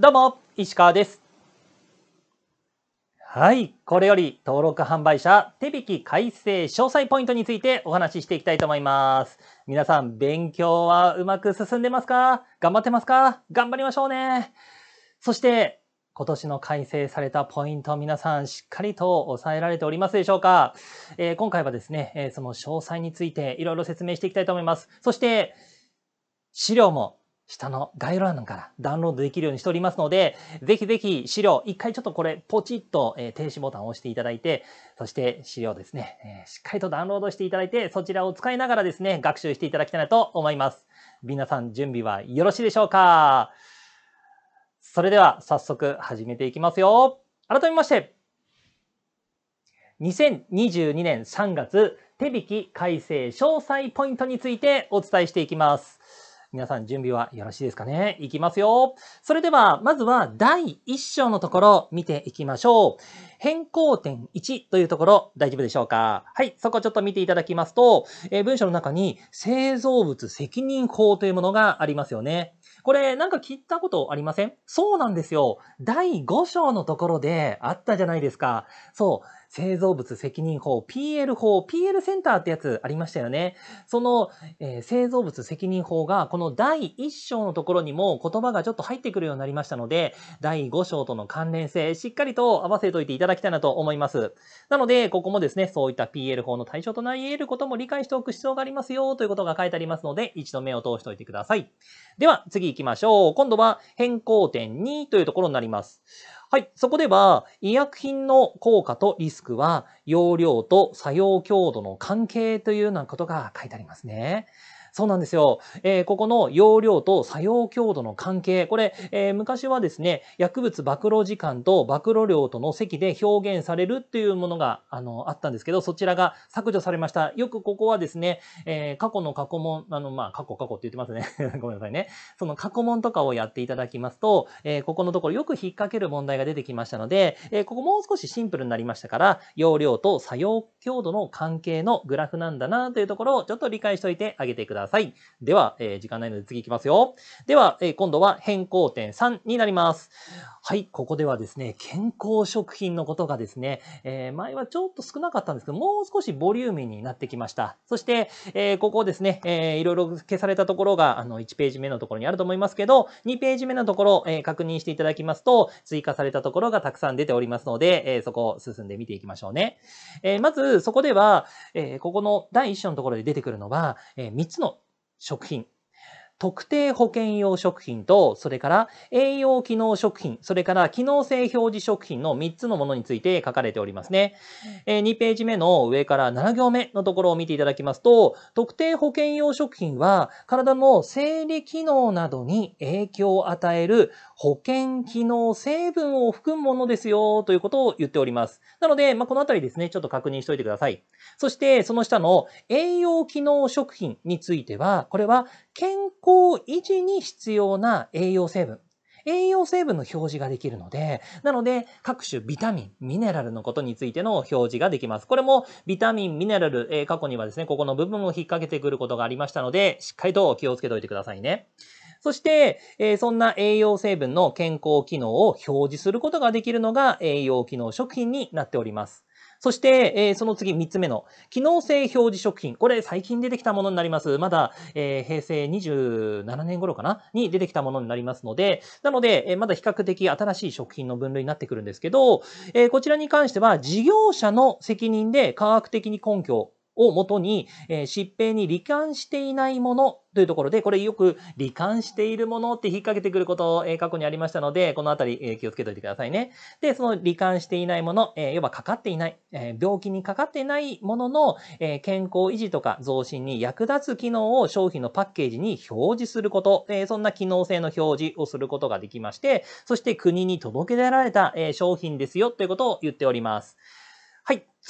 どうも、石川です。はい、これより登録販売者手引き改正詳細ポイントについてお話ししていきたいと思います。皆さん、勉強はうまく進んでますか頑張ってますか頑張りましょうね。そして、今年の改正されたポイント皆さんしっかりと抑えられておりますでしょうか、えー、今回はですね、えー、その詳細についていろいろ説明していきたいと思います。そして、資料も下の概要欄からダウンロードできるようにしておりますので、ぜひぜひ資料、一回ちょっとこれポチッと、え停止ボタンを押していただいて、そして資料ですね、えしっかりとダウンロードしていただいて、そちらを使いながらですね、学習していただきたいなと思います。皆さん準備はよろしいでしょうかそれでは早速始めていきますよ。改めまして、2022年3月手引き改正詳細ポイントについてお伝えしていきます。皆さん準備はよろしいですかねいきますよ。それでは、まずは第1章のところ見ていきましょう。変更点1というところ大丈夫でしょうかはい、そこちょっと見ていただきますと、えー、文章の中に製造物責任法というものがありますよね。これなんか聞いたことありませんそうなんですよ。第5章のところであったじゃないですか。そう。製造物責任法、PL 法、PL センターってやつありましたよね。その、えー、製造物責任法が、この第1章のところにも言葉がちょっと入ってくるようになりましたので、第5章との関連性、しっかりと合わせといていただきたいなと思います。なので、ここもですね、そういった PL 法の対象となり得ることも理解しておく必要がありますよということが書いてありますので、一度目を通しておいてください。では、次行きましょう。今度は変更点2というところになります。はい。そこでは、医薬品の効果とリスクは、容量と作用強度の関係というようなことが書いてありますね。そうなんですよ。えー、ここの容量と作用強度の関係。これ、えー、昔はですね、薬物暴露時間と暴露量との積で表現されるっていうものが、あの、あったんですけど、そちらが削除されました。よくここはですね、えー、過去の過去問、あの、まあ、過去過去って言ってますね。ごめんなさいね。その過去問とかをやっていただきますと、えここのところよく引っ掛ける問題が出てきましたので、えここもう少しシンプルになりましたから、容量と作用強度の関係のグラフなんだなというところをちょっと理解しておいてあげてください。ださい。では、えー、時間ないので次行きますよ。では、えー、今度は変更点3になります。はい、ここではですね、健康食品のことがですね、えー、前はちょっと少なかったんですけど、もう少しボリューミーになってきました。そして、えー、ここですね、えー、いろいろ消されたところが、あの、1ページ目のところにあると思いますけど、2ページ目のところ、えー、確認していただきますと、追加されたところがたくさん出ておりますので、えー、そこを進んでみていきましょうね。えー、まず、そこでは、えー、ここの第1章のところで出てくるのは、えー、3つの食品特定保険用食品と、それから栄養機能食品、それから機能性表示食品の3つのものについて書かれておりますね。2ページ目の上から7行目のところを見ていただきますと、特定保険用食品は体の生理機能などに影響を与える保険機能成分を含むものですよということを言っております。なので、まあ、このあたりですね、ちょっと確認しておいてください。そして、その下の栄養機能食品については、これは健康康維持に必要な栄養成分、栄養成分の表示ができるので、なので各種ビタミン、ミネラルのことについての表示ができます。これもビタミン、ミネラル、えー、過去にはですね、ここの部分を引っ掛けてくることがありましたので、しっかりと気をつけておいてくださいね。そして、えー、そんな栄養成分の健康機能を表示することができるのが栄養機能食品になっております。そして、えー、その次3つ目の、機能性表示食品。これ最近出てきたものになります。まだ、えー、平成27年頃かなに出てきたものになりますので、なので、えー、まだ比較的新しい食品の分類になってくるんですけど、えー、こちらに関しては事業者の責任で科学的に根拠をもとに、えー、疾病に罹患していないものというところで、これよく罹患しているものって引っ掛けてくること、えー、過去にありましたので、このあたり、えー、気をつけておいてくださいね。で、その罹患していないもの、えー、要はかかっていない、えー、病気にかかってないものの、えー、健康維持とか増進に役立つ機能を商品のパッケージに表示すること、えー、そんな機能性の表示をすることができまして、そして国に届け出られた、えー、商品ですよということを言っております。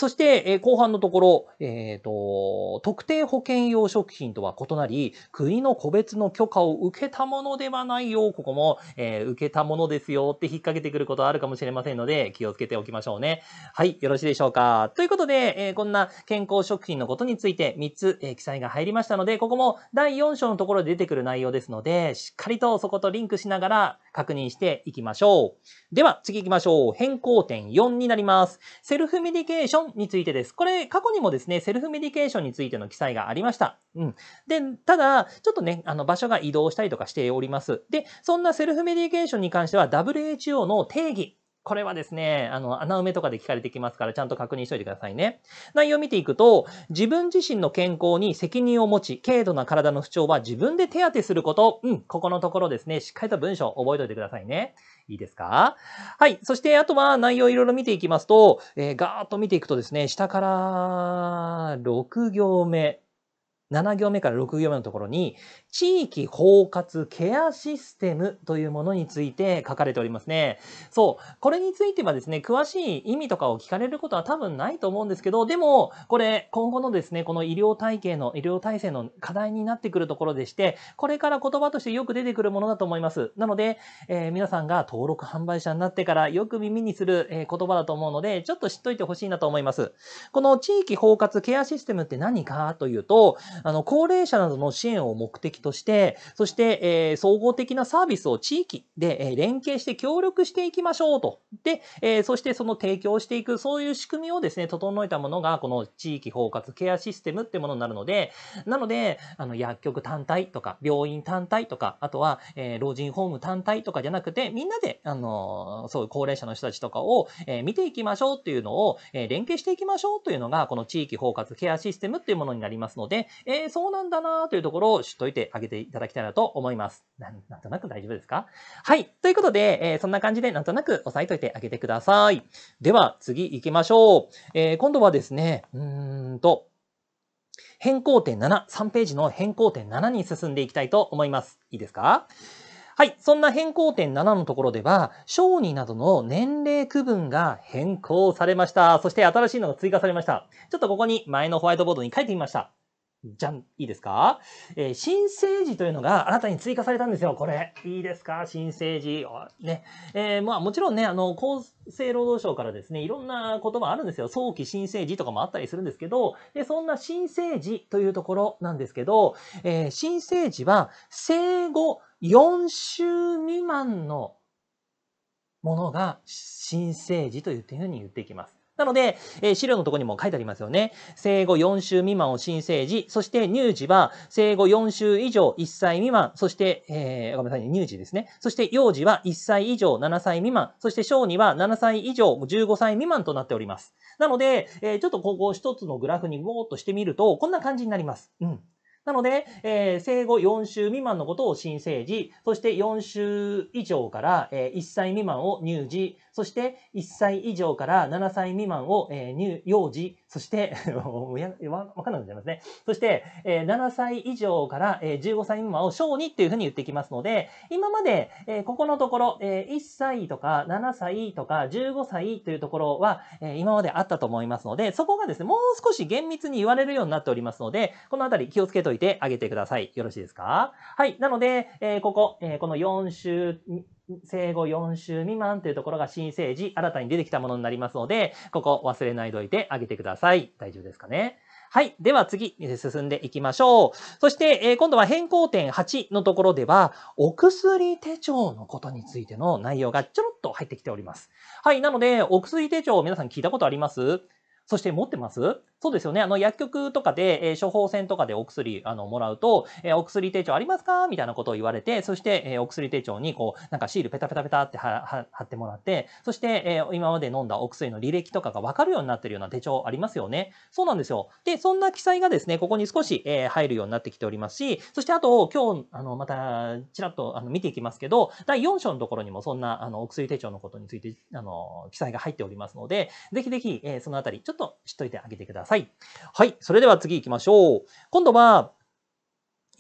そして、え後半のところ、えっ、ー、と、特定保険用食品とは異なり、国の個別の許可を受けたものではないよ、ここも、えー、受けたものですよって引っ掛けてくることあるかもしれませんので、気をつけておきましょうね。はい、よろしいでしょうか。ということで、えー、こんな健康食品のことについて3つ、え記載が入りましたので、ここも第4章のところで出てくる内容ですので、しっかりとそことリンクしながら確認していきましょう。では、次行きましょう。変更点4になります。セルフメディケーションについてです。これ、過去にもですね、セルフメディケーションについての記載がありました。うん。で、ただ、ちょっとね、あの、場所が移動したりとかしております。で、そんなセルフメディケーションに関しては WHO の定義これはですね、あの、穴埋めとかで聞かれてきますから、ちゃんと確認しといてくださいね。内容を見ていくと、自分自身の健康に責任を持ち、軽度な体の不調は自分で手当てすること。うん、ここのところですね、しっかりと文章を覚えておいてくださいね。いいですかはい。そして、あとは内容いろいろ見ていきますと、えー、ガーッと見ていくとですね、下から6行目、7行目から6行目のところに、地域包括ケアシステムというものについて書かれておりますね。そう。これについてはですね、詳しい意味とかを聞かれることは多分ないと思うんですけど、でも、これ、今後のですね、この医療体系の、医療体制の課題になってくるところでして、これから言葉としてよく出てくるものだと思います。なので、えー、皆さんが登録販売者になってからよく耳にする、え言葉だと思うので、ちょっと知っといてほしいなと思います。この地域包括ケアシステムって何かというと、あの、高齢者などの支援を目的として、そして、えー、総合的なサービスを地域で、えー、連携して協力していきましょうと。で、えー、そしてその提供していく、そういう仕組みをですね、整えたものが、この地域包括ケアシステムってものになるので、なので、あの、薬局単体とか、病院単体とか、あとは、えー、老人ホーム単体とかじゃなくて、みんなで、あのー、そういう高齢者の人たちとかを、えー、見ていきましょうっていうのを、えー、連携していきましょうというのが、この地域包括ケアシステムっていうものになりますので、えー、そうなんだなというところを知っといてあげていただきたいなと思います。なんなんとなく大丈夫ですかはい。ということで、えー、そんな感じでなんとなく押さえといてあげてください。では、次行きましょう。えー、今度はですね、うーんと、変更点7、3ページの変更点7に進んでいきたいと思います。いいですかはい。そんな変更点7のところでは、小児などの年齢区分が変更されました。そして新しいのが追加されました。ちょっとここに前のホワイトボードに書いてみました。じゃん、いいですか、えー、新生児というのが新たに追加されたんですよ、これ。いいですか新生児。ね。えー、まあもちろんね、あの、厚生労働省からですね、いろんな言葉あるんですよ。早期新生児とかもあったりするんですけど、でそんな新生児というところなんですけど、えー、新生児は生後4週未満のものが新生児というふうに言っていきます。なので、えー、資料のとこにも書いてありますよね。生後4週未満を新生児、そして乳児は生後4週以上1歳未満、そして、えー、ごめんなさい、乳児ですね。そして幼児は1歳以上7歳未満、そして小児は7歳以上15歳未満となっております。なので、えー、ちょっとここを一つのグラフにぼーっとしてみると、こんな感じになります。うん。なので、えー、生後4週未満のことを新生児、そして4週以上から、え1歳未満を乳児、そして1歳以上から7歳未満を、え乳幼児、そして わ、かんなくなっちゃいますね。そして、え7歳以上から、え15歳未満を小児っていうふうに言ってきますので、今まで、えここのところ、え1歳とか7歳とか15歳というところは、え今まであったと思いますので、そこがですね、もう少し厳密に言われるようになっておりますので、このあたり気をつけておいていてあげてください。よろしいですかはい。なので、えー、ここ、えー、この4週、生後4週未満というところが新生児、新たに出てきたものになりますので、ここ忘れないでおいてあげてください。大丈夫ですかねはい。では次、進んでいきましょう。そして、えー、今度は変更点8のところでは、お薬手帳のことについての内容がちょろっと入ってきております。はい。なので、お薬手帳皆さん聞いたことありますそして持ってますそうですよね。あの、薬局とかで、えー、処方箋とかでお薬、あの、もらうと、えー、お薬手帳ありますかみたいなことを言われて、そして、えー、お薬手帳に、こう、なんかシールペタペタペタって貼ってもらって、そして、え今まで飲んだお薬の履歴とかが分かるようになってるような手帳ありますよね。そうなんですよ。で、そんな記載がですね、ここに少し、え入るようになってきておりますし、そしてあと、今日、あの、また、ちらっと、あの、見ていきますけど、第4章のところにもそんな、あの、お薬手帳のことについて、あの、記載が入っておりますので、ぜひぜひ、えそのあたり、ちょっとと知っといてあげてください。はい。それでは次行きましょう。今度は、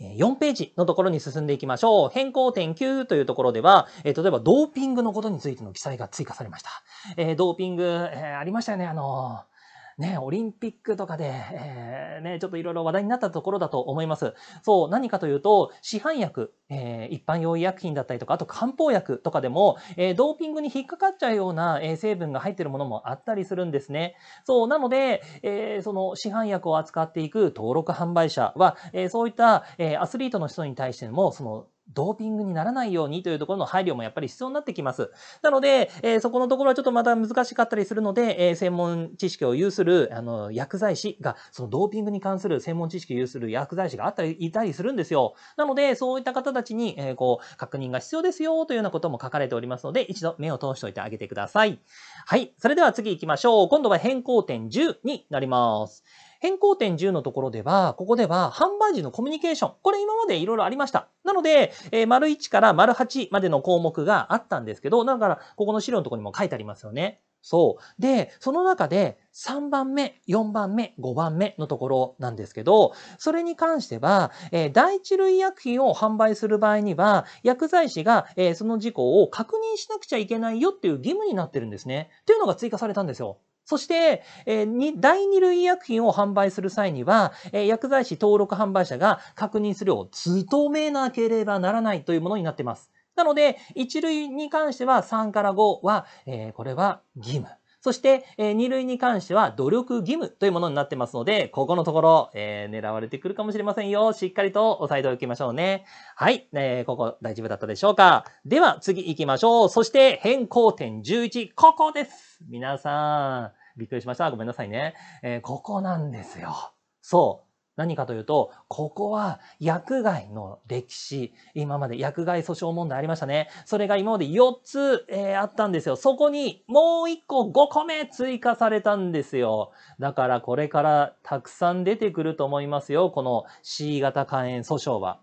4ページのところに進んでいきましょう。変更点9というところでは、え例えばドーピングのことについての記載が追加されました。えドーピング、えありましたよね。あのーね、オリンピックとかで、えー、ね、ちょっといろいろ話題になったところだと思います。そう、何かというと、市販薬、えー、一般用医薬品だったりとか、あと漢方薬とかでも、えー、ドーピングに引っかかっちゃうような、え成分が入ってるものもあったりするんですね。そう、なので、えその市販薬を扱っていく登録販売者は、えそういった、えアスリートの人に対しても、そのドーピングにならないようにというところの配慮もやっぱり必要になってきます。なので、えー、そこのところはちょっとまた難しかったりするので、えー、専門知識を有するあの薬剤師が、そのドーピングに関する専門知識を有する薬剤師があったり、いたりするんですよ。なので、そういった方たちに、えー、こう、確認が必要ですよというようなことも書かれておりますので、一度目を通しておいてあげてください。はい。それでは次行きましょう。今度は変更点10になります。変更点10のところでは、ここでは販売時のコミュニケーション、これ今までいろいろありました。なので、えー、丸1から丸8までの項目があったんですけど、だからここの資料のところにも書いてありますよね。そう。で、その中で3番目、4番目、5番目のところなんですけど、それに関しては、えー、第一類薬品を販売する場合には、薬剤師が、えー、その事項を確認しなくちゃいけないよっていう義務になってるんですね。っていうのが追加されたんですよ。そして、えー、第2類医薬品を販売する際には、えー、薬剤師登録販売者が確認するよう、通透明なければならないというものになっています。なので、1類に関しては3から5は、えー、これは義務。そして、えー、2類に関しては努力義務というものになってますので、ここのところ、えー、狙われてくるかもしれませんよ。しっかりと押さえておきましょうね。はい。えー、ここ大丈夫だったでしょうかでは、次行きましょう。そして、変更点11、ここです。皆さん、びっくりしました。ごめんなさいね。えー、ここなんですよ。そう。何かというと、ここは薬害の歴史、今まで薬害訴訟問題ありましたね。それが今まで4つ、えー、あったんですよ。そこにもう1個5個目追加されたんですよ。だからこれからたくさん出てくると思いますよ。この C 型肝炎訴訟は。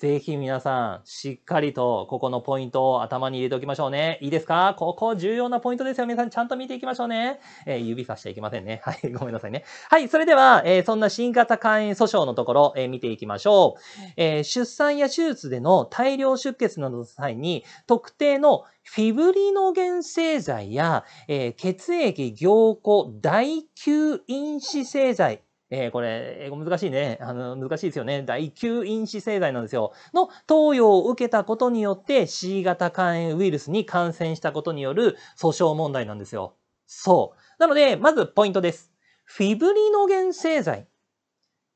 ぜひ皆さん、しっかりとここのポイントを頭に入れておきましょうね。いいですかここ重要なポイントですよ。皆さんちゃんと見ていきましょうね。えー、指さしていきませんね。はい、ごめんなさいね。はい、それでは、えー、そんな新型肝炎訴訟のところ、えー、見ていきましょう、え出産や手術での大量出血などの際に、特定のフィブリノゲン製剤や、え血液凝固大球因子製剤、えー、これ、英語難しいね。あの、難しいですよね。第9因子製剤なんですよ。の投与を受けたことによって C 型肝炎ウイルスに感染したことによる訴訟問題なんですよ。そう。なので、まずポイントです。フィブリノゲン製剤。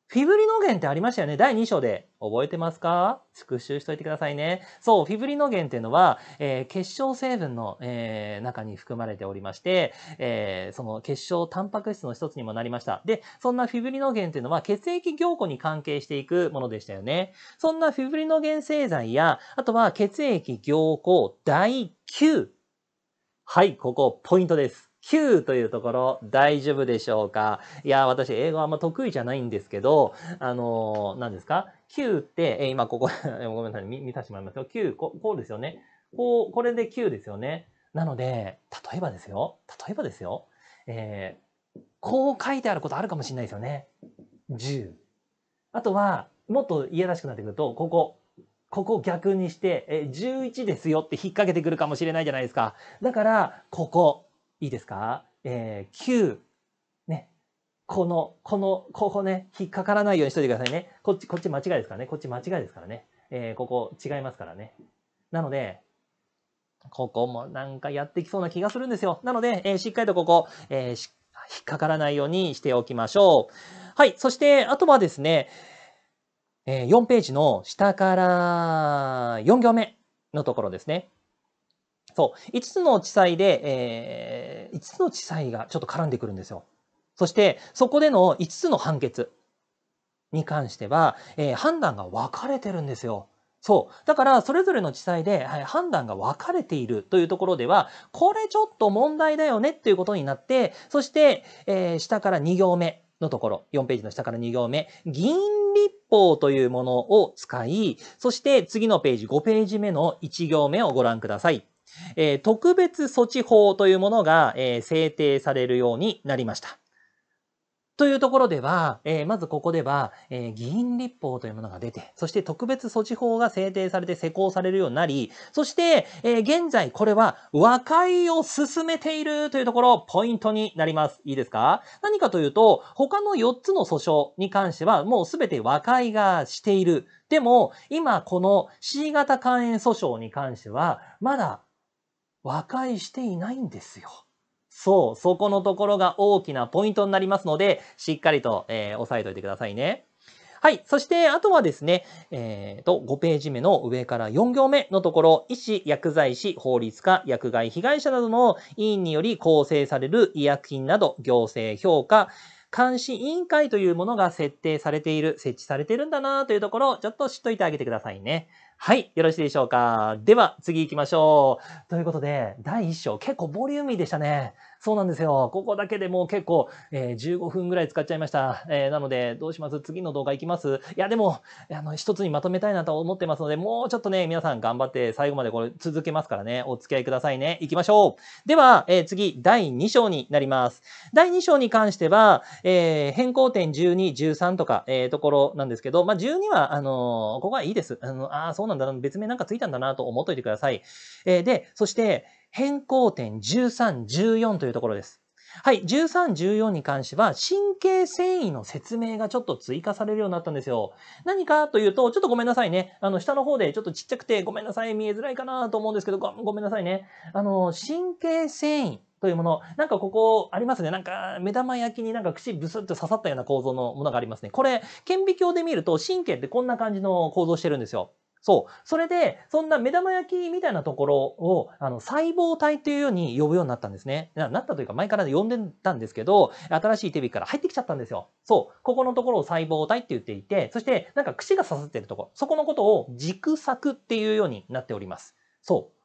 フィブリノゲンってありましたよね。第2章で覚えてますか復習しといてくださいね。そう、フィブリノゲンっていうのは、えー、結晶成分の、えー、中に含まれておりまして、えー、その結晶タンパク質の一つにもなりました。で、そんなフィブリノゲンっていうのは血液凝固に関係していくものでしたよね。そんなフィブリノゲン製剤や、あとは血液凝固第9。はい、ここポイントです。9というところ、大丈夫でしょうかいや、私、英語あんま得意じゃないんですけど、あのー、何ですか ?9 って、えー、今ここ ごめんなさい、見させてもらいますよ。9ここうですよね。こう、これで9ですよね。なので、例えばですよ。例えばですよ。えー、こう書いてあることあるかもしれないですよね。10。あとは、もっと嫌らしくなってくると、ここ。ここ逆にして、え、11ですよって引っ掛けてくるかもしれないじゃないですか。だから、ここ。いいですか、えー、9、ね、この、この、ここね、引っかからないようにしといてくださいね。こっち、こっち間違いですからね。こっち間違いですからね。えー、ここ違いますからね。なので、ここもなんかやってきそうな気がするんですよ。なので、えー、しっかりとここ、えー、引っかからないようにしておきましょう。はい。そして、あとはですね、えー、4ページの下から4行目のところですね。そう、5つの地裁で、えー、5つの地裁がちょっと絡んでくるんですよ。そして、そこでの5つの判決に関しては、えー、判断が分かれてるんですよ。そう。だから、それぞれの地裁で、はい、判断が分かれているというところでは、これちょっと問題だよねっていうことになって、そして、えー、下から2行目のところ、4ページの下から2行目、議員立法というものを使い、そして次のページ、5ページ目の1行目をご覧ください。えー、特別措置法というものが、えー、制定されるようになりました。というところでは、えー、まずここでは、えー、議員立法というものが出て、そして特別措置法が制定されて施行されるようになり、そして、えー、現在これは和解を進めているというところ、ポイントになります。いいですか何かというと、他の4つの訴訟に関してはもうすべて和解がしている。でも、今この C 型肝炎訴訟に関しては、まだ和解していないんですよ。そう、そこのところが大きなポイントになりますので、しっかりと、えー、押さえておいてくださいね。はい。そして、あとはですね、えー、と、5ページ目の上から4行目のところ、医師、薬剤師、法律家、薬害被害者などの委員により構成される医薬品など、行政評価、監視委員会というものが設定されている、設置されているんだなというところをちょっと知っといてあげてくださいね。はい、よろしいでしょうか。では、次行きましょう。ということで、第1章、結構ボリューミーでしたね。そうなんですよ。ここだけでもう結構、えー、15分ぐらい使っちゃいました。えー、なので、どうします次の動画いきますいや、でも、あの、一つにまとめたいなと思ってますので、もうちょっとね、皆さん頑張って最後までこれ続けますからね、お付き合いくださいね。行きましょう。では、えー、次、第2章になります。第2章に関しては、えー、変更点12、13とか、えー、ところなんですけど、まあ、12は、あのここはいいです。あの、ああ、そうなんだな、別名なんかついたんだなと思っといてください。えで、そして、変更点13、14というところです。はい、13、14に関しては、神経繊維の説明がちょっと追加されるようになったんですよ。何かというと、ちょっとごめんなさいね。あの、下の方でちょっとちっちゃくてごめんなさい、見えづらいかなと思うんですけどご、ごめんなさいね。あの、神経繊維。というもの。なんかここありますね。なんか目玉焼きになんか串ブスッと刺さったような構造のものがありますね。これ、顕微鏡で見ると神経ってこんな感じの構造してるんですよ。そう。それで、そんな目玉焼きみたいなところを、あの、細胞体というように呼ぶようになったんですね。なったというか、前から呼んでたんですけど、新しい手引から入ってきちゃったんですよ。そう。ここのところを細胞体って言っていて、そして、なんか串が刺さってるところ、そこのことを軸索っていうようになっております。そう。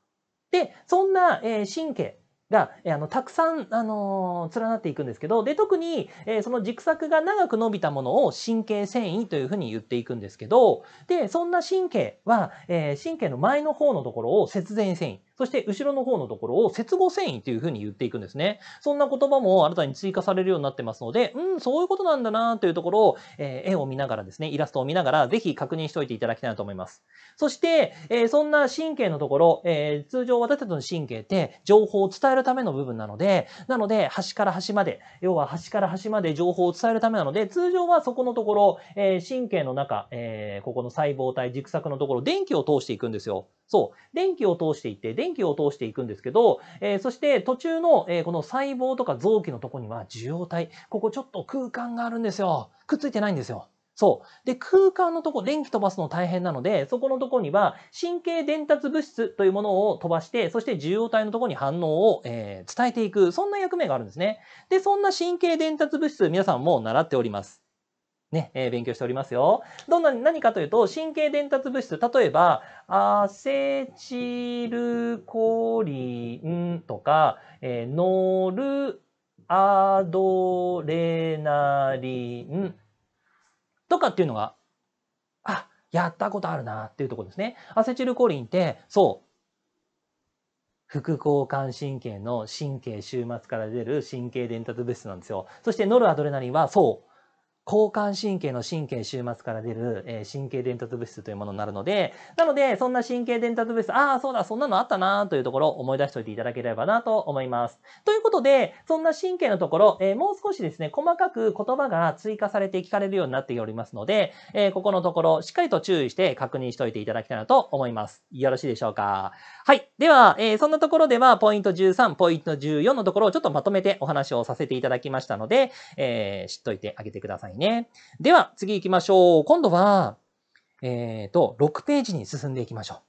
で、そんな、えー、神経、が、えー、あのたくさん、あのー、連なっていくんですけどで特に、えー、その軸索が長く伸びたものを神経繊維というふうに言っていくんですけどでそんな神経は、え神経の前の方のところを節前繊維そして後ろの方のところを接合繊維というふうに言っていくんですね。そんな言葉も新たに追加されるようになってますので、うん、そういうことなんだなというところを、えー、絵を見ながらですね、イラストを見ながらぜひ確認しておいていただきたいなと思います。そして、えー、そんな神経のところ、えー、通常私たちの神経って情報を伝えるための部分なので、なので端から端まで、要は端から端まで情報を伝えるためなので、通常はそこのところ、え神経の中、えここの細胞体、軸索のところ、電気を通していくんですよ。そう。電気を通していって、電気を通していくんですけど、えー、そして途中の、えー、この細胞とか臓器のとこには受容体。ここちょっと空間があるんですよ。くっついてないんですよ。そう。で、空間のとこ、電気飛ばすの大変なので、そこのとこには神経伝達物質というものを飛ばして、そして受容体のとこに反応を、えー、伝えていく、そんな役目があるんですね。で、そんな神経伝達物質、皆さんも習っております。ね、えー、勉強しておりますよ。どんな、何かというと、神経伝達物質、例えば、アセチルコリンとか、えー、ノルアドレナリンとかっていうのが、あ、やったことあるなっていうところですね。アセチルコリンって、そう、副交感神経の神経終末から出る神経伝達物質なんですよ。そしてノルアドレナリンは、そう、交感神経の神経終末から出る、えー、神経伝達物質というものになるので、なので、そんな神経伝達物質、ああ、そうだ、そんなのあったなというところを思い出しておいていただければなと思います。ということで、そんな神経のところ、えー、もう少しですね、細かく言葉が追加されて聞かれるようになっておりますので、えー、ここのところ、しっかりと注意して確認しておいていただきたいなと思います。よろしいでしょうか。はい。では、えそんなところでは、ポイント13、ポイント14のところをちょっとまとめてお話をさせていただきましたので、え知っといてあげてくださいね。ね。では、次行きましょう。今度は、えっ、ー、と、6ページに進んでいきましょ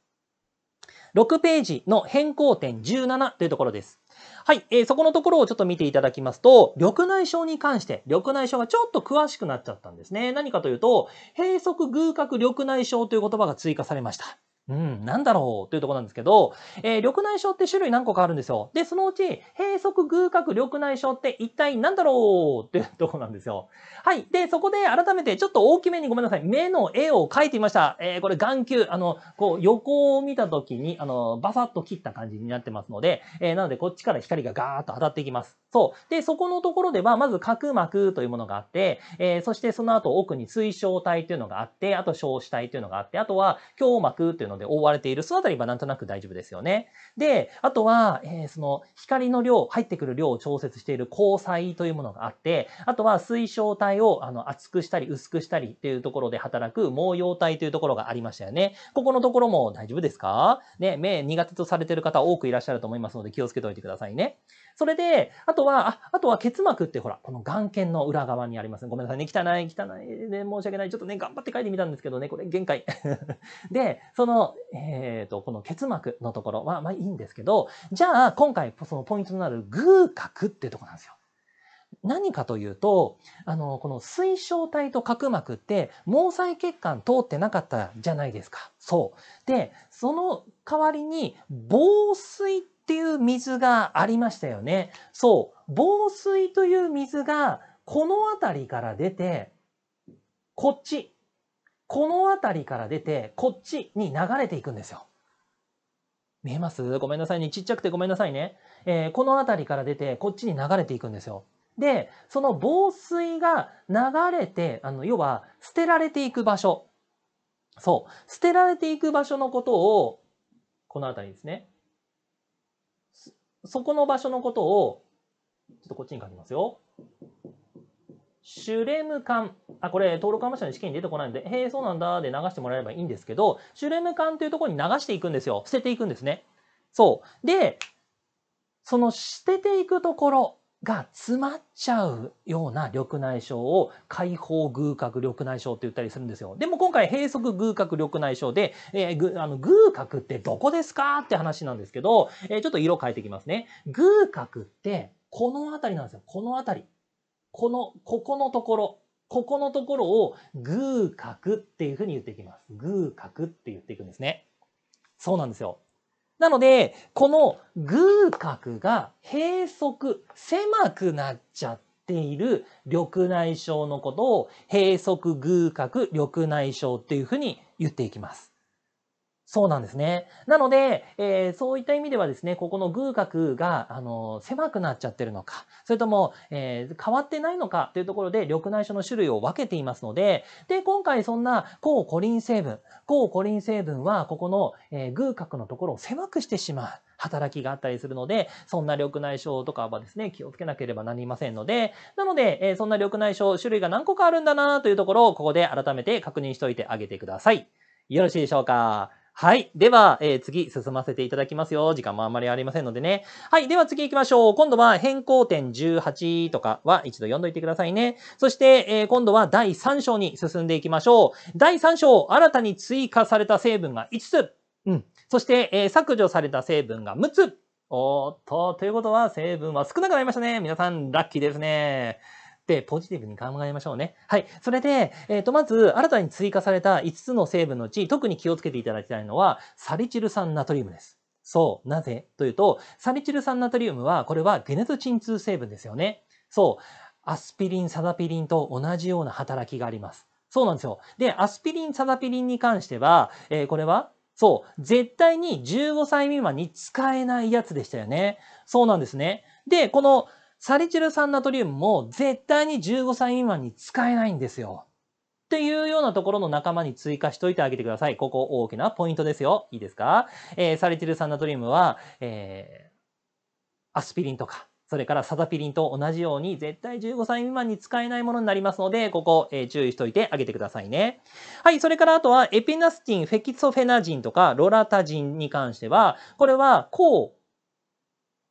う。6ページの変更点17というところです。はい、えー、そこのところをちょっと見ていただきますと、緑内障に関して、緑内障がちょっと詳しくなっちゃったんですね。何かというと、閉塞偶角緑内障という言葉が追加されました。うん、なんだろうというとこなんですけど、えー、緑内障って種類何個かあるんですよ。で、そのうち、閉塞偶角緑内障って一体何だろうっていうとこなんですよ。はい。で、そこで改めてちょっと大きめにごめんなさい。目の絵を描いてみました。えー、これ眼球、あの、こう横を見た時に、あの、バサッと切った感じになってますので、えー、なのでこっちから光がガーッと当たっていきます。そう。で、そこのところでは、まず角膜というものがあって、えー、そしてその後奥に水晶体というのがあって、あと小子体というのがあって、あとは胸膜というので覆われている。そのあたりはなんとなく大丈夫ですよね。で、あとは、えー、その光の量、入ってくる量を調節している光彩というものがあって、あとは水晶体をあの厚くしたり薄くしたりっていうところで働く毛様体というところがありましたよね。ここのところも大丈夫ですかね、目苦手とされている方多くいらっしゃると思いますので気をつけておいてくださいね。それで、あとは、ああとは結膜ってほら、この眼圏の裏側にありますごめんなさいね。汚い、汚い。ね、申し訳ない。ちょっとね、頑張って書いてみたんですけどね、これ限界。で、その、えっ、ー、と、この結膜のところは、まあいいんですけど、じゃあ、今回、そのポイントとなる偶角っていうとこなんですよ。何かというと、あの、この水晶体と角膜って、毛細血管通ってなかったじゃないですか。そう。で、その代わりに、防水っていう水がありましたよね。そう、防水という水がこの辺りから出て、こっち、この辺りから出て、こっちに流れていくんですよ。見えますごめんなさいね。ちっちゃくてごめんなさいね。えー、この辺りから出て、こっちに流れていくんですよ。で、その防水が流れて、あの、要は、捨てられていく場所。そう。捨てられていく場所のことを、この辺りですね。そこの場所のことを、ちょっとこっちに書きますよ。シュレム管。あ、これ、登録看護者の試験に出てこないんで、へえ、そうなんだ、で流してもらえればいいんですけど、シュレム管というところに流していくんですよ。捨てていくんですね。そう。で、その捨てていくところが詰まっちゃうような緑内障を開放偶角緑内障って言ったりするんですよ。でも今回閉塞偶角緑内障で、えー、ぐあの偶角ってどこですかって話なんですけど、えー、ちょっと色変えていきますね。偶角ってこの辺りなんですよ。この辺り。この、ここのところ。ここのところを偶角っていうふうに言っていきます。偶角って言っていくんですね。そうなんですよ。なので、この偶角が閉塞、狭くなっちゃっている緑内障のことを閉塞偶角緑内障っていうふうに言っていきます。そうなんですね。なので、えー、そういった意味ではですね、ここの偶角が、あのー、狭くなっちゃってるのか、それとも、えー、変わってないのかというところで、緑内障の種類を分けていますので、で、今回そんな抗コリン成分、抗コリン成分は、ここの、えー、偶角のところを狭くしてしまう。働きがあったりするので、そんな緑内障とかはですね、気をつけなければなりませんので、なので、えー、そんな緑内障、種類が何個かあるんだなというところを、ここで改めて確認しておいてあげてください。よろしいでしょうかはい。では、えー、次進ませていただきますよ。時間もあんまりありませんのでね。はい。では次行きましょう。今度は変更点18とかは一度読んどいてくださいね。そして、えー、今度は第3章に進んでいきましょう。第3章、新たに追加された成分が5つ。うん。そして、えー、削除された成分が6つ。おっと、ということは成分は少なくなりましたね。皆さん、ラッキーですね。ってポジティブに考えましょうね。はい。それで、えっ、ー、と、まず、新たに追加された5つの成分のうち、特に気をつけていただきたいのは、サリチル酸ナトリウムです。そう。なぜというと、サリチル酸ナトリウムは、これは解熱鎮痛成分ですよね。そう。アスピリン、サダピリンと同じような働きがあります。そうなんですよ。で、アスピリン、サダピリンに関しては、えー、これは、そう、絶対に15歳未満に使えないやつでしたよね。そうなんですね。で、このサリチル酸ナトリウムも絶対に15歳未満に使えないんですよ。っていうようなところの仲間に追加しといてあげてください。ここ大きなポイントですよ。いいですか、えー、サリチル酸ナトリウムは、えー、アスピリンとか、それからサザピリンと同じように絶対15歳未満に使えないものになりますので、ここ、えー、注意しといてあげてくださいね。はい、それからあとはエピナスチン、フェキソフェナジンとかロラタジンに関しては、これは抗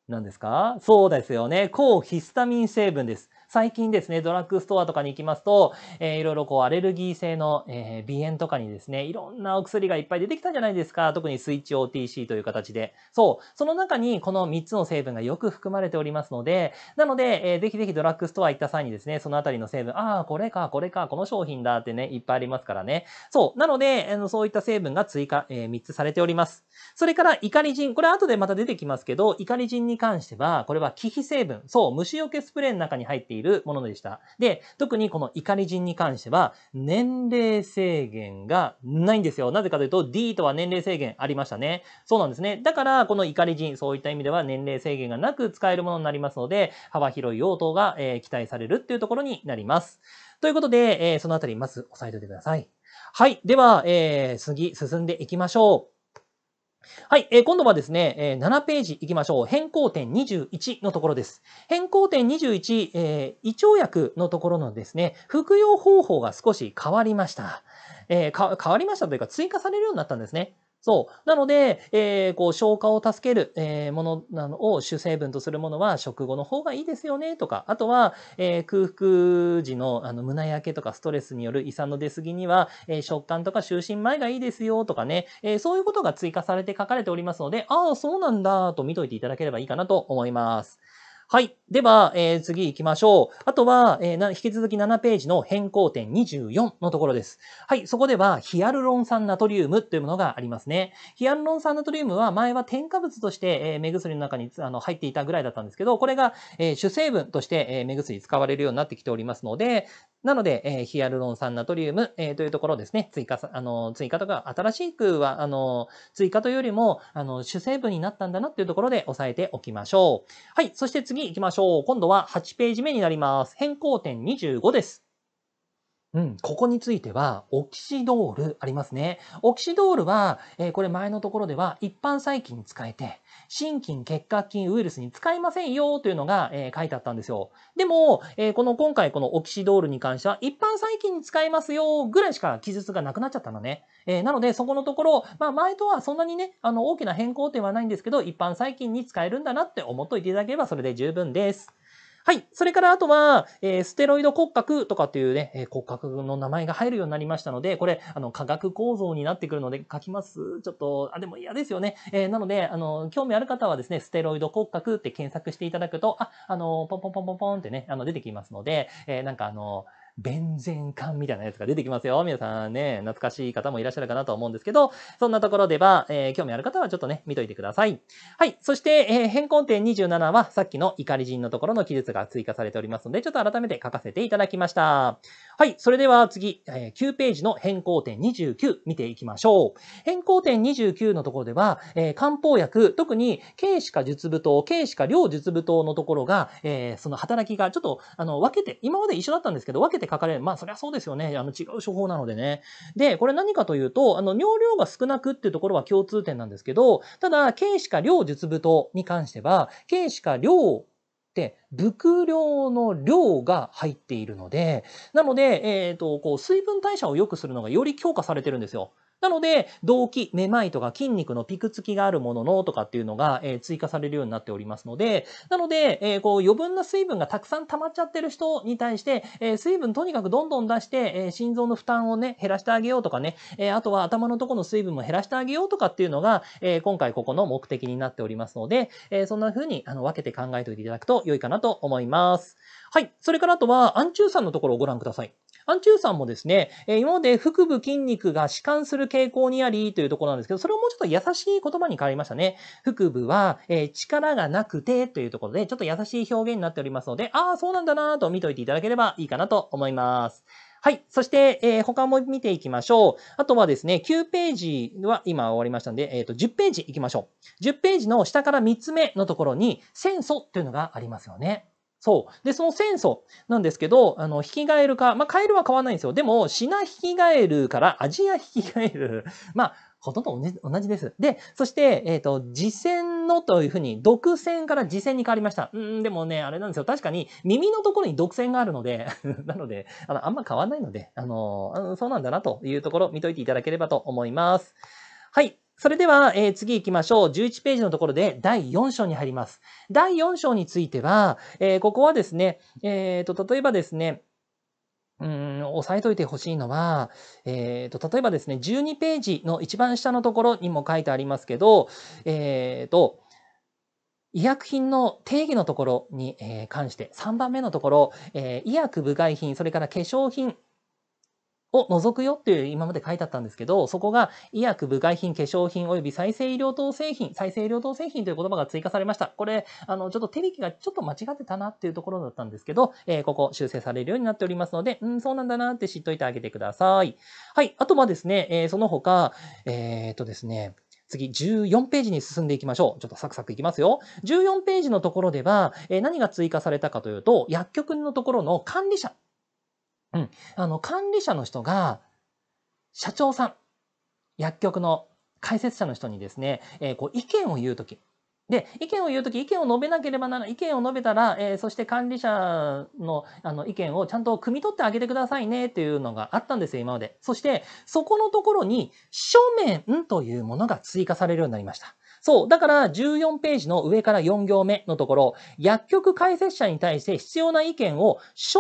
何ですかそうですよね。抗ヒスタミン成分です。最近ですね、ドラッグストアとかに行きますと、えー、いろいろこうアレルギー性の、えー、鼻炎とかにですね、いろんなお薬がいっぱい出てきたんじゃないですか。特にスイッチ OTC という形で。そう。その中にこの3つの成分がよく含まれておりますので、なので、えー、ぜひぜひドラッグストア行った際にですね、そのあたりの成分、ああ、これか、これか、この商品だってね、いっぱいありますからね。そう。なので、えー、そういった成分が追加、えー、3つされております。それから、イカリジン。これ後でまた出てきますけど、イカリジンに関しては、これは気皮成分。そう。虫除けスプレーの中に入っているいるものでした。で、特にこの怒り人に関しては、年齢制限がないんですよ。なぜかというと、D とは年齢制限ありましたね。そうなんですね。だから、この怒り人、そういった意味では年齢制限がなく使えるものになりますので、幅広い用途が、え期待されるっていうところになります。ということで、えそのあたりまず押さえておいてください。はい。では、えー、次、進んでいきましょう。はい、えー、今度はですね、えー、7ページ行きましょう。変更点21のところです。変更点21、えー、胃腸薬のところのですね、服用方法が少し変わりました。えー、変わりましたというか追加されるようになったんですね。そう。なので、えー、こう消化を助ける、えー、ものなのを主成分とするものは食後の方がいいですよねとか、あとは、えー、空腹時のあの胸焼けとかストレスによる胃酸の出過ぎには、え食感とか就寝前がいいですよとかね、えそういうことが追加されて書かれておりますので、ああ、そうなんだと見といていただければいいかなと思います。はい。では、えー、次行きましょう。あとは、えー、引き続き7ページの変更点24のところです。はい。そこでは、ヒアルロン酸ナトリウムというものがありますね。ヒアルロン酸ナトリウムは前は添加物として、えー、目薬の中にあの入っていたぐらいだったんですけど、これが、え主成分として、え目薬使われるようになってきておりますので、なので、えー、ヒアルロン酸ナトリウム、えー、というところですね、追加、あの、追加とか、新しくは、あの、追加というよりも、あの、主成分になったんだなっていうところで押さえておきましょう。はい、そして次行きましょう。今度は8ページ目になります。変更点25です。うん、ここについては、オキシドールありますね。オキシドールは、えー、これ前のところでは一般細菌に使えて、心筋、結核菌、ウイルスに使いませんよというのが、えー、書いてあったんですよ。でも、えー、この今回このオキシドールに関しては、一般細菌に使えますよぐらいしか記述がなくなっちゃったのね。えなので、そこのところ、まあ前とはそんなにね、あの大きな変更点はないんですけど、一般細菌に使えるんだなって思っといていただければそれで十分です。はい。それからあとは、えー、ステロイド骨格とかっていうね、えー、骨格の名前が入るようになりましたので、これ、あの、化学構造になってくるので書きますちょっと、あ、でも嫌ですよね。えー、なので、あの、興味ある方はですね、ステロイド骨格って検索していただくと、あ、あの、ポンポンポンポンポンってね、あの、出てきますので、えなんかあの、弁前館みたいなやつが出てきますよ。皆さんね、懐かしい方もいらっしゃるかなと思うんですけど、そんなところでは、えー、興味ある方はちょっとね、見といてください。はい。そして、えー、変更点27は、さっきの怒り人のところの記述が追加されておりますので、ちょっと改めて書かせていただきました。はい、それでは次、え9ページの変更点29見ていきましょう。変更点29のところでは、え漢方薬、特に軽視か術部糖、軽視か両術部糖のところが、えその働きがちょっとあの分けて、今まで一緒だったんですけど、分けて書かれる。まあ、そりゃそうですよね。あの違う処方なのでね。で、これ何かというと、あの尿量が少なくっていうところは共通点なんですけど、ただ、軽視か両術部糖に関しては、軽視か両で、武量の量が入っているので、なので、えっ、ー、と、こう、水分代謝を良くするのがより強化されてるんですよ。なので、動悸、めまいとか筋肉のピクつきがあるもののとかっていうのが、え追加されるようになっておりますので、なので、えこう余分な水分がたくさん溜まっちゃってる人に対して、え水分とにかくどんどん出して、え心臓の負担をね、減らしてあげようとかね、えあとは頭のとこの水分も減らしてあげようとかっていうのが、え今回ここの目的になっておりますので、えそんな風にあの分けて考えておいていただくと良いかなと思います。はい。それからあとは、アンチューさんのところをご覧ください。アンチューさんもですね、え今まで腹部筋肉が弛緩する傾向にありというところなんですけど、それをもうちょっと優しい言葉に変わりましたね。腹部は、え力がなくてというところで、ちょっと優しい表現になっておりますので、ああ、そうなんだなと見といていただければいいかなと思います。はい。そして、えー、他も見ていきましょう。あとはですね、9ページは今終わりましたんで、えっ、ー、と、10ページいきましょう。10ページの下から3つ目のところに、センソというのがありますよね。そう。で、その戦争なんですけど、あの、ヒキガエルか、まあ、カエルは買わないんですよ。でも、シナヒキガエルからアジアヒキガエル。まあ、ほとんど同じです。で、そして、えっ、ー、と、次戦のというふうに、独占から次戦に変わりました。うん、でもね、あれなんですよ。確かに、耳のところに独占があるので なので、あの、あんま変わらないので、あの、そうなんだなというところ、見といていただければと思います。はい。それでは、えー、次行きましょう。11ページのところで第4章に入ります。第4章については、えー、ここはですね、えーと、例えばですね、うん、押さえといてほしいのは、えっ、ー、と、例えばですね、12ページの一番下のところにも書いてありますけど、えっ、ー、と、医薬品の定義のところに関して、3番目のところ、えー、医薬部外品、それから化粧品を除くよっていう今まで書いてあったんですけど、そこが医薬、部外品、化粧品及び再生医療等製品、再生医療等製品という言葉が追加されました。これ、あの、ちょっと手引きがちょっと間違ってたなっていうところだったんですけど、えー、ここ修正されるようになっておりますので、うん、そうなんだなって知っといてあげてください。はい。あとはですね、えー、その他、えー、っとですね、次、14ページに進んでいきましょう。ちょっとサクサクいきますよ。14ページのところでは、え何が追加されたかというと、薬局のところの管理者うん、あの管理者の人が社長さん薬局の解説者の人にですね、えー、こう意見を言う時で意見を言う時意見を述べなければならない意見を述べたら、えー、そして管理者のあの意見をちゃんと汲み取ってあげてくださいねっていうのがあったんですよ今までそしてそこのところに書面というものが追加されるようになりましたそう。だから14ページの上から4行目のところ、薬局解説者に対して必要な意見を書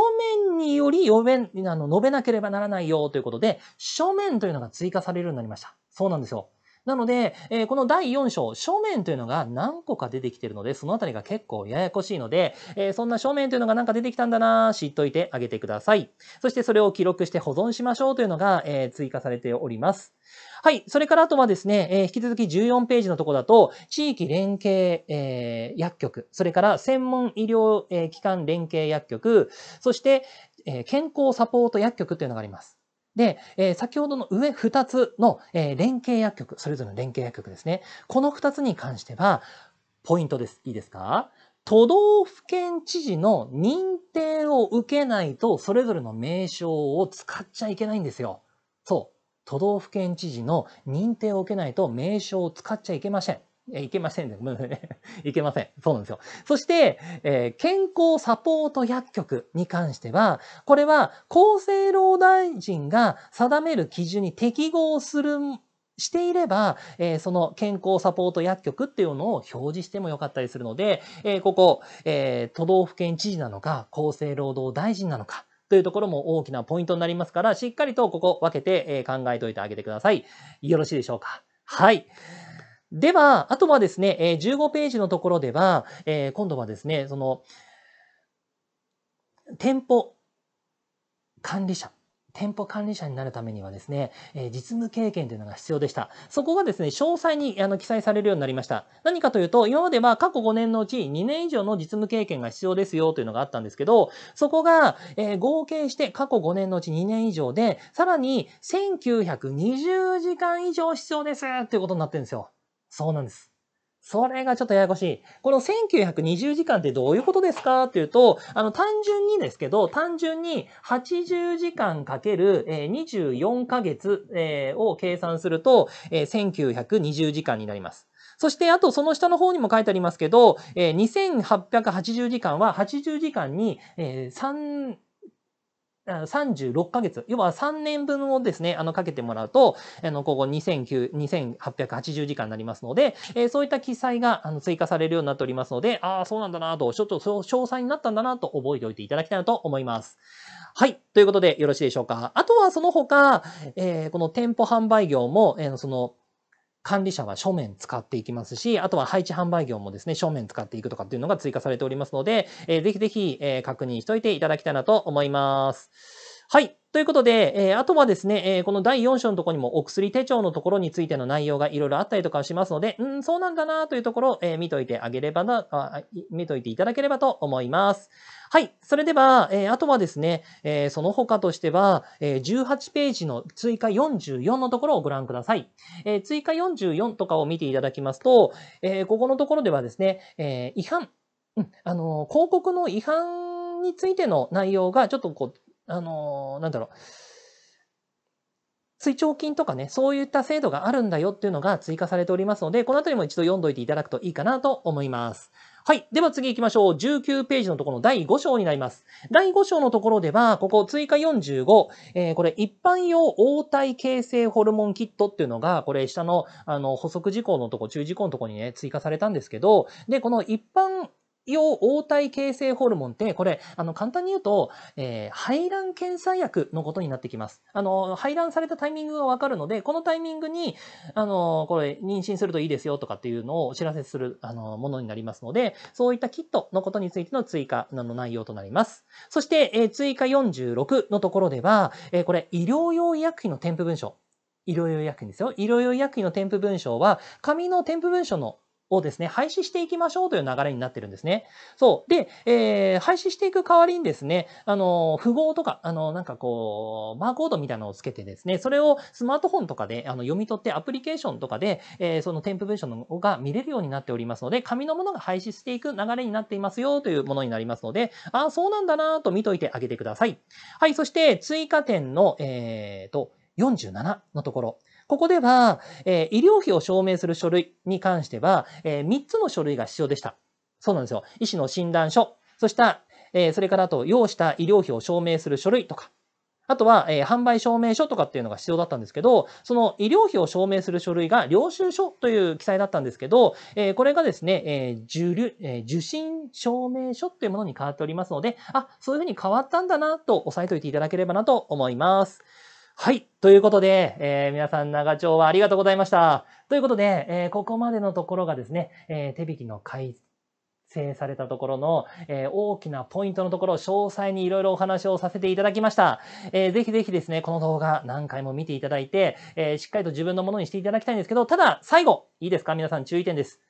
面により読め、あの述べなければならないよということで、書面というのが追加されるようになりました。そうなんですよ。なので、えー、この第4章、書面というのが何個か出てきてるので、そのあたりが結構ややこしいので、えー、そんな書面というのが何か出てきたんだな知っといてあげてください。そしてそれを記録して保存しましょうというのが、えー、追加されております。はい。それからあとはですね、えー、引き続き14ページのとこだと、地域連携、えー、薬局、それから専門医療、えー、機関連携薬局、そして、えー、健康サポート薬局というのがあります。で、えー、先ほどの上2つの、えー、連携薬局、それぞれの連携薬局ですね。この2つに関しては、ポイントです。いいですか都道府県知事の認定を受けないと、それぞれの名称を使っちゃいけないんですよ。そう。都道府県知事の認定を受けないと名称を使っちゃいけません。え、いけませんね。いけません。そうなんですよ。そして、えー、健康サポート薬局に関しては、これは厚生労働大臣が定める基準に適合するしていれば、えー、その健康サポート薬局っていうのを表示してもよかったりするので、えー、ここ、えー、都道府県知事なのか、厚生労働大臣なのか、というところも大きなポイントになりますから、しっかりとここ分けて考えておいてあげてください。よろしいでしょうか。はい。では、あとはですね、15ページのところでは、え今度はですね、その、店舗管理者店舗管理者になるためにはですね、え実務経験というのが必要でした。そこがですね、詳細にあの記載されるようになりました。何かというと、今までは過去5年のうち2年以上の実務経験が必要ですよというのがあったんですけど、そこが、え合計して過去5年のうち2年以上で、さらに1920時間以上必要ですということになってるんですよ。そうなんです。それがちょっとややこしい。この1920時間ってどういうことですかっていうと、あの、単純にですけど、単純に80時間かける24ヶ月を計算すると、1920時間になります。そして、あと、その下の方にも書いてありますけど、2880時間は80時間に3、36ヶ月、要は3年分をですね、あの、かけてもらうと、あの、ここ2 9 0 2880時間になりますので、えー、そういった記載が、あの、追加されるようになっておりますので、ああ、そうなんだなと、ちょっと詳細になったんだなと覚えておいていただきたいなと思います。はい。ということで、よろしいでしょうか。あとは、その他、えー、この店舗販売業も、えー、その、管理者は書面使っていきますし、あとは配置販売業もですね、書面使っていくとかっていうのが追加されておりますので、えー、ぜひぜひ、えー、確認しといていただきたいなと思います。はい。ということで、えー、あとはですね、えー、この第4章のところにもお薬手帳のところについての内容がいろいろあったりとかしますので、うん、そうなんだなというところを、えー、見といてあげればなあ、見といていただければと思います。はい。それでは、えー、あとはですね、えー、その他としては、えー、18ページの追加44のところをご覧ください。えー、追加44とかを見ていただきますと、えー、ここのところではですね、えー、違反、うん、あのー、広告の違反についての内容がちょっとこうあのなんだろう、追徴金とかね、そういった制度があるんだよっていうのが追加されておりますので、このあたりも一度読んどいていただくといいかなと思います。はい。では次行きましょう。19ページのところの第5章になります。第5章のところでは、ここ追加45、えー、これ一般用応体形成ホルモンキットっていうのが、これ下のあの補足事項のとこ、注意事項のとこにね、追加されたんですけど、で、この一般用応対形成ホルモンって、これ、あの、簡単に言うと、えー、排卵検査薬のことになってきます。あの、排卵されたタイミングがわかるので、このタイミングに、あの、これ、妊娠するといいですよとかっていうのをお知らせする、あの、ものになりますので、そういったキットのことについての追加の内容となります。そして、えー、追加46のところでは、えー、これ、医療用医薬品の添付文書。医療用医薬品ですよ。医療用医薬品の添付文書は、紙の添付文書のをですね、廃止していきましょうという流れになってるんですね。そう。で、えー、廃止していく代わりにですね、あの、符号とか、あの、なんかこう、バーコードみたいなのをつけてですね、それをスマートフォンとかであの読み取ってアプリケーションとかで、えー、その添付文書のが見れるようになっておりますので、紙のものが廃止していく流れになっていますよというものになりますので、ああ、そうなんだなと見といてあげてください。はい、そして追加点の、えーと、47のところ。ここでは、えー、医療費を証明する書類に関しては、えー、3つの書類が必要でした。そうなんですよ。医師の診断書、そした、えー、それからあと、要した医療費を証明する書類とか、あとは、えー、販売証明書とかっていうのが必要だったんですけど、その医療費を証明する書類が領収書という記載だったんですけど、えー、これがですね、えー受え受信証明書っていうものに変わっておりますので、あ、そういうふうに変わったんだなと押さえておいていただければなと思います。はい。ということで、えー、皆さん長丁はありがとうございました。ということで、えー、ここまでのところがですね、えー、手引きの改正されたところの、えー、大きなポイントのところ、詳細にいろいろお話をさせていただきました。えー、ぜひぜひですね、この動画何回も見ていただいて、えー、しっかりと自分のものにしていただきたいんですけど、ただ、最後、いいですか皆さん注意点です。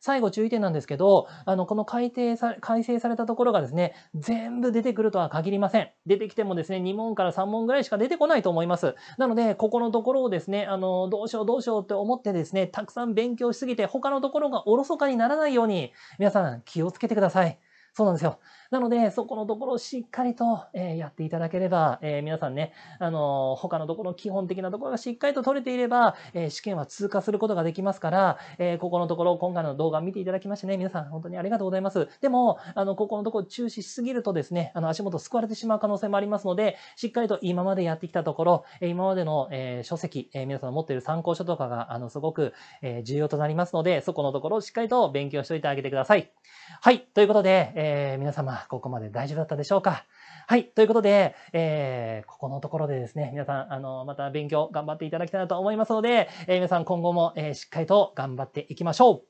最後注意点なんですけど、あの、この改定さ、改正されたところがですね、全部出てくるとは限りません。出てきてもですね、2問から3問ぐらいしか出てこないと思います。なので、ここのところをですね、あの、どうしようどうしようって思ってですね、たくさん勉強しすぎて、他のところがおろそかにならないように、皆さん気をつけてください。そうなんですよ。なので、そこのところをしっかりと、えー、やっていただければ、えー、皆さんね、あのー、他のところ、基本的なところがしっかりと取れていれば、え試験は通過することができますから、えここのところ、今回の動画を見ていただきましてね、皆さん本当にありがとうございます。でも、あの、ここのところ注視しすぎるとですね、あの、足元救われてしまう可能性もありますので、しっかりと今までやってきたところ、え今までの、え書籍、え皆さんの持っている参考書とかが、あの、すごく、え重要となりますので、そこのところをしっかりと勉強しておいてあげてください。はい、ということで、ええー、皆様、ここまで大丈夫だったでしょうかはい。ということで、えー、ここのところでですね、皆さん、あの、また勉強頑張っていただきたいなと思いますので、えー、皆さん今後も、えー、しっかりと頑張っていきましょう。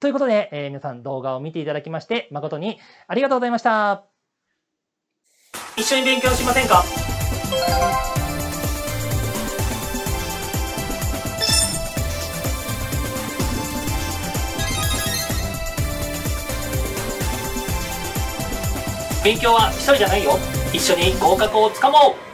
ということで、えー、皆さん動画を見ていただきまして、誠にありがとうございました。一緒に勉強しませんか勉強は一人じゃないよ一緒に合格をつかもう